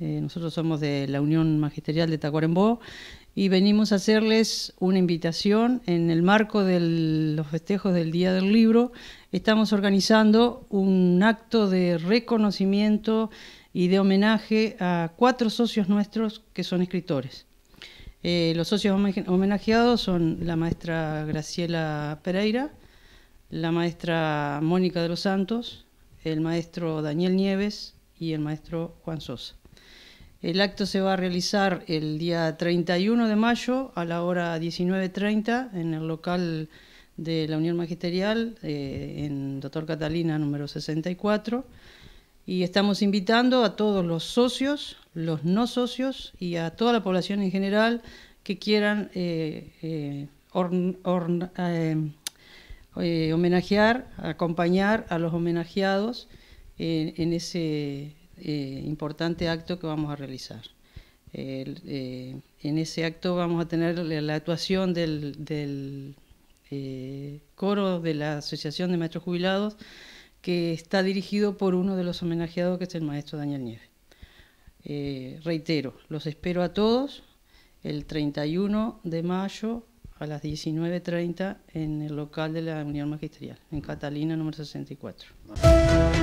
Eh, nosotros somos de la Unión Magisterial de Tacuarembó y venimos a hacerles una invitación en el marco de los festejos del Día del Libro. Estamos organizando un acto de reconocimiento y de homenaje a cuatro socios nuestros que son escritores. Eh, los socios homenajeados son la maestra Graciela Pereira, la maestra Mónica de los Santos, el maestro Daniel Nieves y el maestro Juan Sosa. El acto se va a realizar el día 31 de mayo a la hora 19.30 en el local de la Unión Magisterial eh, en Doctor Catalina número 64 y estamos invitando a todos los socios, los no socios y a toda la población en general que quieran eh, eh, homenajear, acompañar a los homenajeados en ese eh, importante acto que vamos a realizar. Eh, en ese acto vamos a tener la actuación del, eh, coro de la Asociación de Maestros Jubilados, que está dirigido por uno de los homenajeados, que es el maestro Daniel Nieves. reitero, los espero a todos el 31 de mayo a las 19.30 en el local de la Unión Magisterial, en Catalina número 64.